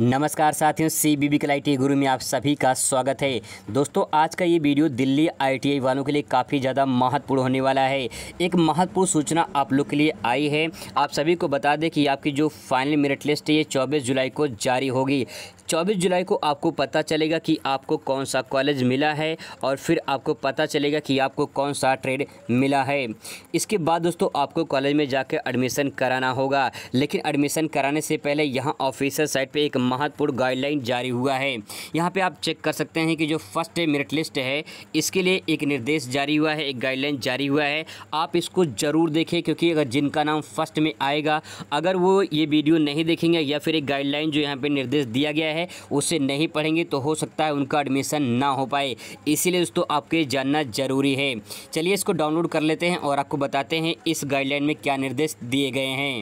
नमस्कार साथियों C B B कल आई गुरु में आप सभी का स्वागत है दोस्तों आज का ये वीडियो दिल्ली आईटीआई वालों के लिए काफ़ी ज़्यादा महत्वपूर्ण होने वाला है एक महत्वपूर्ण सूचना आप लोग के लिए आई है आप सभी को बता दें कि आपकी जो फाइनल मेरिट लिस्ट है ये 24 जुलाई को जारी होगी 24 जुलाई को आपको पता चलेगा कि आपको कौन सा कॉलेज मिला है और फिर आपको पता चलेगा कि आपको कौन सा ट्रेड मिला है इसके बाद दोस्तों आपको कॉलेज में जाकर एडमिशन कराना होगा लेकिन एडमिशन कराने से पहले यहाँ ऑफिसर साइड पर एक महत्वपूर्ण गाइडलाइन जारी हुआ है यहाँ पे आप चेक कर सकते हैं कि जो फर्स्ट मेरिट लिस्ट है इसके लिए एक निर्देश जारी हुआ है एक गाइडलाइन जारी हुआ है आप इसको ज़रूर देखें क्योंकि अगर जिनका नाम फर्स्ट में आएगा अगर वो ये वीडियो नहीं देखेंगे या फिर एक गाइडलाइन जो यहाँ पर निर्देश दिया गया है उसे नहीं पढ़ेंगे तो हो सकता है उनका एडमिशन ना हो पाए इसीलिए दोस्तों आपके जानना ज़रूरी है चलिए इसको डाउनलोड कर लेते हैं और आपको बताते हैं इस गाइडलाइन में क्या निर्देश दिए गए हैं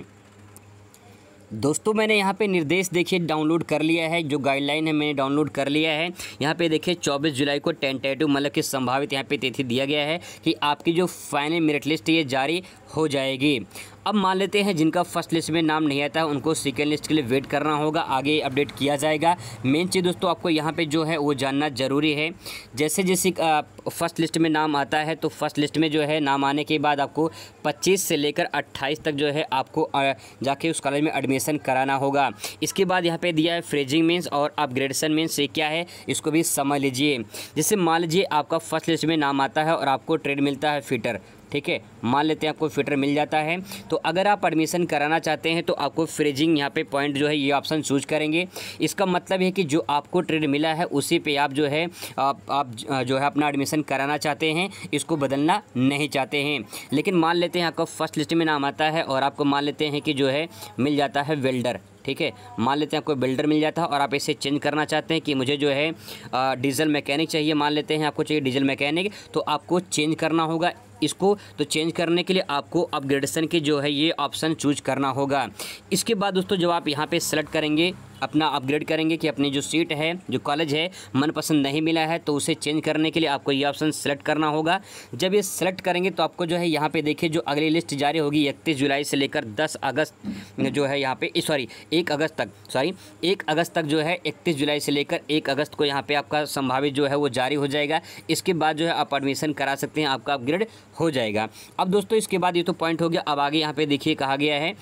दोस्तों मैंने यहाँ पे निर्देश देखिए डाउनलोड कर लिया है जो गाइडलाइन है मैंने डाउनलोड कर लिया है यहाँ पे देखिए 24 जुलाई को टेंटेटिव मतलब कि संभावित यहाँ पे तिथि दिया गया है कि आपकी जो फाइनल मेरिट लिस्ट ये जारी हो जाएगी अब मान लेते हैं जिनका फर्स्ट लिस्ट में नाम नहीं आता है उनको सेकेंड लिस्ट के लिए वेट करना होगा आगे अपडेट किया जाएगा मेन चीज़ दोस्तों आपको यहाँ पे जो है वो जानना ज़रूरी है जैसे जैसे फर्स्ट लिस्ट में नाम आता है तो फर्स्ट लिस्ट में जो है नाम आने के बाद आपको पच्चीस से लेकर अट्ठाईस तक जो है आपको जाके उस कॉलेज में एडमिशन कराना होगा इसके बाद यहाँ पर दिया है फ्रेजिंग मीन्स और अपग्रेडेशन मीन्स ये क्या है इसको भी समझ लीजिए जैसे मान लीजिए आपका फर्स्ट लिस्ट में नाम आता है और आपको ट्रेड मिलता है फीटर ठीक है मान लेते हैं आपको फिटर मिल जाता है तो अगर आप एडमिशन कराना चाहते हैं तो आपको फ्रिजिंग यहाँ पे पॉइंट जो है ये ऑप्शन चूज करेंगे इसका मतलब है कि जो आपको ट्रेड मिला है उसी पे आप जो है आप आप जो है अपना एडमिशन कराना चाहते हैं इसको बदलना नहीं चाहते हैं लेकिन मान लेते हैं आपको फर्स्ट लिस्ट में नाम आता है और आपको मान लेते हैं कि जो है मिल जाता है वेल्डर ठीक है मान लेते हैं आपको बिल्डर मिल जाता है और आप इसे चेंज करना चाहते हैं कि मुझे जो है डीजल मैकेनिक चाहिए मान लेते हैं आपको चाहिए डीजल मैकेनिक तो आपको चेंज करना होगा इसको तो चेंज करने के लिए आपको अपग्रेडेशन के जो है ये ऑप्शन चूज करना होगा इसके बाद दोस्तों जब आप यहाँ पे सेलेक्ट करेंगे अपना अपग्रेड करेंगे कि अपनी जो सीट है जो कॉलेज है मनपसंद नहीं मिला है तो उसे चेंज करने के लिए आपको ये ऑप्शन सेलेक्ट करना होगा जब ये सेलेक्ट करेंगे तो आपको जो है यहाँ पे देखिए जो अगली लिस्ट जारी होगी इकतीस जुलाई से लेकर दस अगस्त जो है यहाँ पे सॉरी एक अगस्त तक सॉरी एक अगस्त तक जो है इकतीस जुलाई से लेकर एक अगस्त को यहाँ पर आपका संभावित जो है वो जारी हो जाएगा इसके बाद जो है आप एडमिशन करा सकते हैं आपका अपग्रेड हो जाएगा अब दोस्तों इसके बाद ये तो पॉइंट हो गया अब आगे यहाँ पे देखिए कहा गया है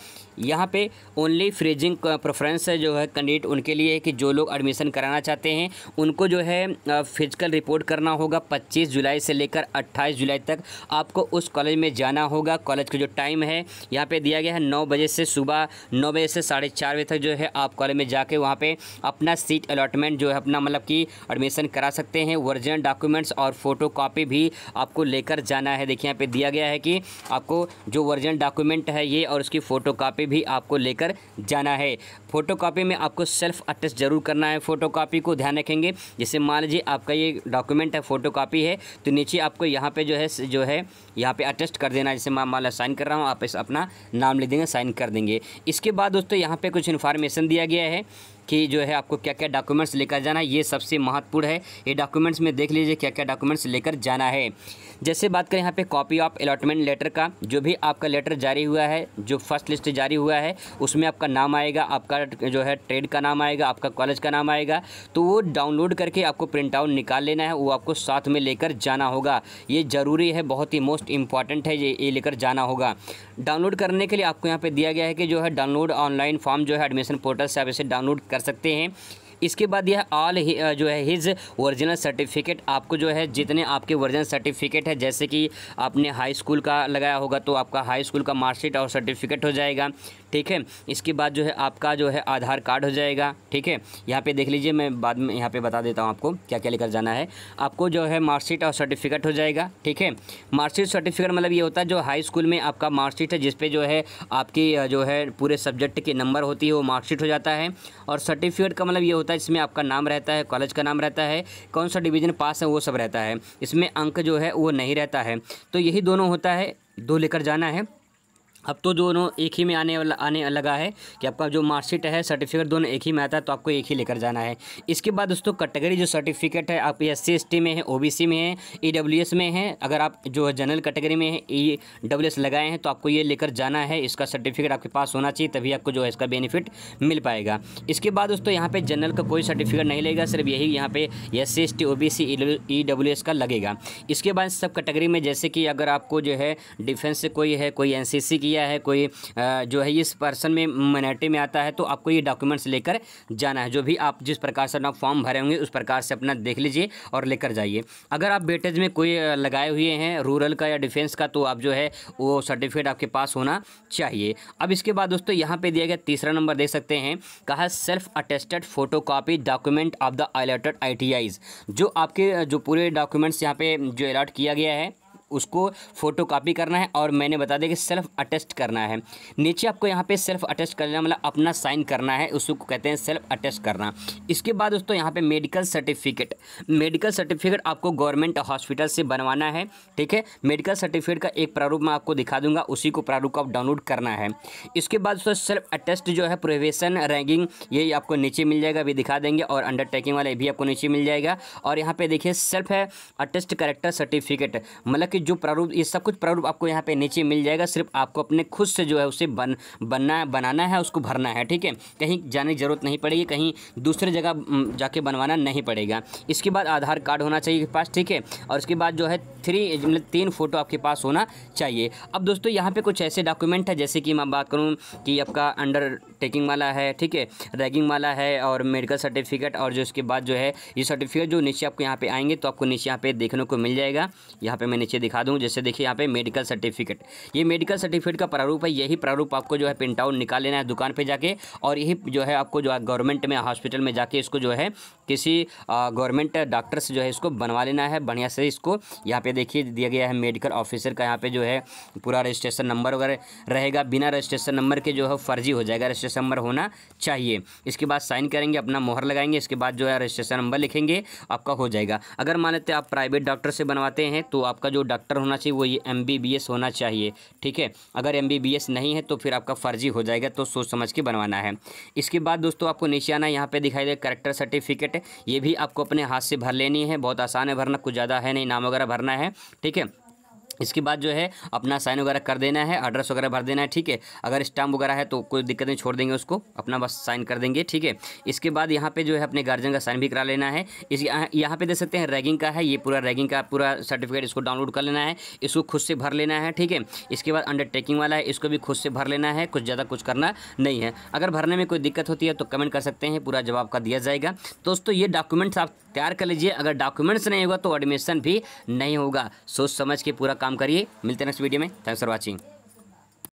यहाँ पे ओनली फ्रीजिंग प्रेफरेंस जो है कैंडिडेट उनके लिए है कि जो लोग एडमिशन कराना चाहते हैं उनको जो है फिजिकल uh, रिपोर्ट करना होगा 25 जुलाई से लेकर 28 जुलाई तक आपको उस कॉलेज में जाना होगा कॉलेज का जो टाइम है यहाँ पे दिया गया है नौ बजे से सुबह नौ बजे से साढ़े चार बजे तक जो है आप कॉलेज में जाके वहाँ पर अपना सीट अलाटमेंट जो है अपना मतलब कि एडमिशन करा सकते हैं वर्जिनल डॉक्यूमेंट्स और फोटो भी आपको लेकर जाना है देखिए यहाँ पर दिया गया है कि आपको जो वर्जिनल डॉक्यूमेंट है ये और उसकी फ़ोटो भी आपको लेकर जाना है फ़ोटोकॉपी में आपको सेल्फ अटेस्ट जरूर करना है फ़ोटोकॉपी को ध्यान रखेंगे जैसे मान लीजिए आपका ये डॉक्यूमेंट है फ़ोटोकॉपी है तो नीचे आपको यहाँ पे जो है जो है यहाँ पे अटेस्ट कर देना जैसे मैं मान साइन कर रहा हूँ आप इस अपना नाम लिख देंगे साइन कर देंगे इसके बाद दोस्तों यहाँ पर कुछ इन्फॉर्मेशन दिया गया है कि जो है आपको क्या क्या डॉक्यूमेंट्स लेकर जाना है ये सबसे महत्वपूर्ण है ये डॉक्यूमेंट्स में देख लीजिए क्या क्या डॉक्यूमेंट्स लेकर जाना है जैसे बात करें यहाँ पे कॉपी ऑफ अलॉटमेंट लेटर का जो भी आपका लेटर जारी हुआ है जो फर्स्ट लिस्ट जारी हुआ है उसमें आपका नाम आएगा आपका जो है ट्रेड का नाम आएगा आपका कॉलेज का नाम आएगा तो वो डाउनलोड करके आपको प्रिंट आउट निकाल लेना है वो आपको साथ में लेकर जाना होगा ये ज़रूरी है बहुत ही मोस्ट इंपॉर्टेंट है ये ये लेकर जाना होगा डाउनलोड करने के लिए आपको यहाँ पर दिया गया है कि जो है डाउनलोड ऑनलाइन फॉर्म जो है एडमिशन पोर्टल से आप इसे डाउनलोड कर कर सकते हैं इसके बाद यह ऑल जो है हिज ओरिजिनल सर्टिफिकेट आपको जो है जितने आपके ओरिजिनल सर्टिफिकेट है जैसे कि आपने हाई स्कूल का लगाया होगा तो आपका हाई स्कूल का मार्कशीट और सर्टिफिकेट हो जाएगा ठीक है इसके बाद जो है आपका जो है आधार कार्ड हो जाएगा ठीक है यहाँ पे देख लीजिए मैं बाद में यहाँ पे बता देता हूँ आपको क्या क्या लेकर जाना है आपको जो है मार्कशीट और सर्टिफिकेट हो जाएगा ठीक है मार्कशीट सर्टिफिकेट मतलब ये होता है जो हाई स्कूल में आपका मार्कशीट है जिसपे जो है आपकी जो है पूरे सब्जेक्ट के नंबर होती है वो मार्कशीट हो जाता है और सर्टिफिकेट का मतलब ये होता है जिसमें आपका नाम रहता है कॉलेज का नाम रहता है कौन सा डिवीज़न पास है वो सब रहता है इसमें अंक जो है वो नहीं रहता है तो यही दोनों होता है दो लेकर जाना है अब तो दोनों एक ही में आने वाला आने लगा है कि आपका जो मार्कशीट है सर्टिफिकेट दोनों एक ही में आता है तो आपको एक ही लेकर जाना है इसके बाद दोस्तों कैटेगरी जो सर्टिफिकेट है आप एस सी में है ओबीसी में है ई में है अगर आप जो जनरल कैटेगरी में है ई डब्ल्यू लगाए हैं तो आपको ये लेकर जाना है इसका सर्टिफिकेट आपके पास होना चाहिए तभी आपको जो है इसका बेनिफिट मिल पाएगा इसके बाद दोस्तों यहाँ पर जनरल का कोई सर्टिफिकेट नहीं लेगा सिर्फ यही यहाँ पे S C S T O B C E W S का लगेगा इसके बाद सब कैटेगरी में जैसे कि अगर आपको जो है डिफेंस से कोई है कोई एन सी सी की किया है कोई जो है इस पर्सन में मनाटी में आता है तो आपको ये डॉक्यूमेंट्स लेकर जाना है जो भी आप जिस प्रकार से अपना फॉर्म भरे होंगे उस प्रकार से अपना देख लीजिए और लेकर जाइए अगर आप बेटेज में कोई लगाए हुए हैं रूरल का या डिफेंस का तो आप जो है वो सर्टिफिकेट आपके पास होना चाहिए अब इसके बाद दोस्तों यहाँ पर दिया गया तीसरा नंबर देख सकते हैं कहा self attested photo copy document of the alerted I जो आपके जो पूरे डॉक्यूमेंट्स यहाँ पे जो अलर्ट किया गया है उसको फ़ोटो कापी करना है और मैंने बता दिया कि सेल्फ अटेस्ट करना है नीचे आपको यहाँ पे सेल्फ अटेस्ट करना मतलब अपना साइन करना है उसको कहते हैं सेल्फ अटेस्ट करना इसके बाद दोस्तों यहाँ पे मेडिकल सर्टिफिकेट मेडिकल सर्टिफिकेट आपको गवर्नमेंट हॉस्पिटल से बनवाना है ठीक है मेडिकल सर्टिफिकेट का एक प्रारूप मैं आपको दिखा दूंगा उसी को प्रारूप आप डाउनलोड करना है इसके बाद दोस्तों सेल्फ अटेस्ट जो है प्रोवेशन रैंकिंग ये आपको नीचे मिल जाएगा अभी दिखा देंगे और अंडरटेकिंग वाला भी आपको नीचे मिल जाएगा और यहाँ पे देखिए सेल्फ है अटेस्ट करेक्टर सर्टिफिकेट मतलब कि जो प्रारूप ये सब कुछ प्रारूप आपको यहाँ पे नीचे मिल जाएगा सिर्फ आपको अपने खुद से जो है उसे बन बनना बनाना है उसको भरना है ठीक है कहीं जाने की ज़रूरत नहीं पड़ेगी कहीं दूसरे जगह जाके बनवाना नहीं पड़ेगा इसके बाद आधार कार्ड होना चाहिए पास ठीक है और उसके बाद जो है थ्री मतलब तीन फ़ोटो आपके पास होना चाहिए अब दोस्तों यहाँ पर कुछ ऐसे डॉक्यूमेंट है जैसे कि मैं बात करूँ कि आपका अंडर टेकिंग वाला है ठीक है रैगिंग वाला है और मेडिकल सर्टिफिकेट और जो उसके बाद जो है ये सर्टिफिकेट जो नीचे आपको यहाँ पे आएंगे तो आपको नीचे यहाँ पे देखने को मिल जाएगा यहाँ पे मैं नीचे दिखा दूँ जैसे देखिए यहाँ पे मेडिकल सर्टिफिकेट ये मेडिकल सर्टिफिकेट का प्रारूप है यही प्रारूप आपको जो है प्रिंट आउट निकाल लेना है दुकान पर जाके और यही जो है आपको जो है गवर्नमेंट में हॉस्पिटल में जाके इसको जो है किसी गवर्नमेंट डॉक्टर से जो है इसको बनवा लेना है बढ़िया से इसको यहाँ पे देखिए दिया गया है मेडिकल ऑफिसर का यहाँ पे जो है पूरा रजिस्ट्रेशन नंबर वगैरह रहेगा बिना रजिस्ट्रेशन नंबर के जो है फर्जी हो जाएगा रजिस्ट्रेशन नंबर होना चाहिए इसके बाद साइन करेंगे अपना मोहर लगाएंगे इसके बाद जो है रजिस्ट्रेशन नंबर लिखेंगे आपका हो जाएगा अगर मान लेते आप प्राइवेट डॉक्टर से बनवाते हैं तो आपका जो डॉक्टर डॉक्टर होना चाहिए वो ये एम होना चाहिए ठीक है अगर एम नहीं है तो फिर आपका फर्जी हो जाएगा तो सोच समझ के बनवाना है इसके बाद दोस्तों आपको नीचे आना यहाँ पर दिखाई दे करेक्टर सर्टिफिकेट ये भी आपको अपने हाथ से भर लेनी है बहुत आसान है भरना कुछ ज़्यादा है नहीं नाम वगैरह भरना है ठीक है इसके बाद जो है अपना साइन वगैरह कर देना है एड्रेस वगैरह भर देना है ठीक है अगर स्टाम्प वगैरह है तो कोई दिक्कत नहीं छोड़ देंगे उसको अपना बस साइन कर देंगे ठीक है इसके बाद यहाँ पे जो है अपने गार्जियन का साइन भी करा लेना है इस यहाँ पे देख सकते हैं रैगिंग का है ये पूरा रैगिंग का पूरा सर्टिफिकेट इसको डाउनलोड कर लेना है इसको खुद से भर लेना है ठीक है इसके बाद अंडरटेकिंग वाला है इसको भी खुद से भर लेना है कुछ ज़्यादा कुछ करना नहीं है अगर भरने में कोई दिक्कत होती है तो कमेंट कर सकते हैं पूरा जवाब का दिया जाएगा दोस्तों ये डॉक्यूमेंट्स आप तैयार कर लीजिए अगर डॉक्यूमेंट्स नहीं होगा तो एडमिशन भी नहीं होगा सोच समझ के पूरा काम करिए मिलते हैं नेक्स्ट वीडियो में थैंक्स फॉर वॉचिंग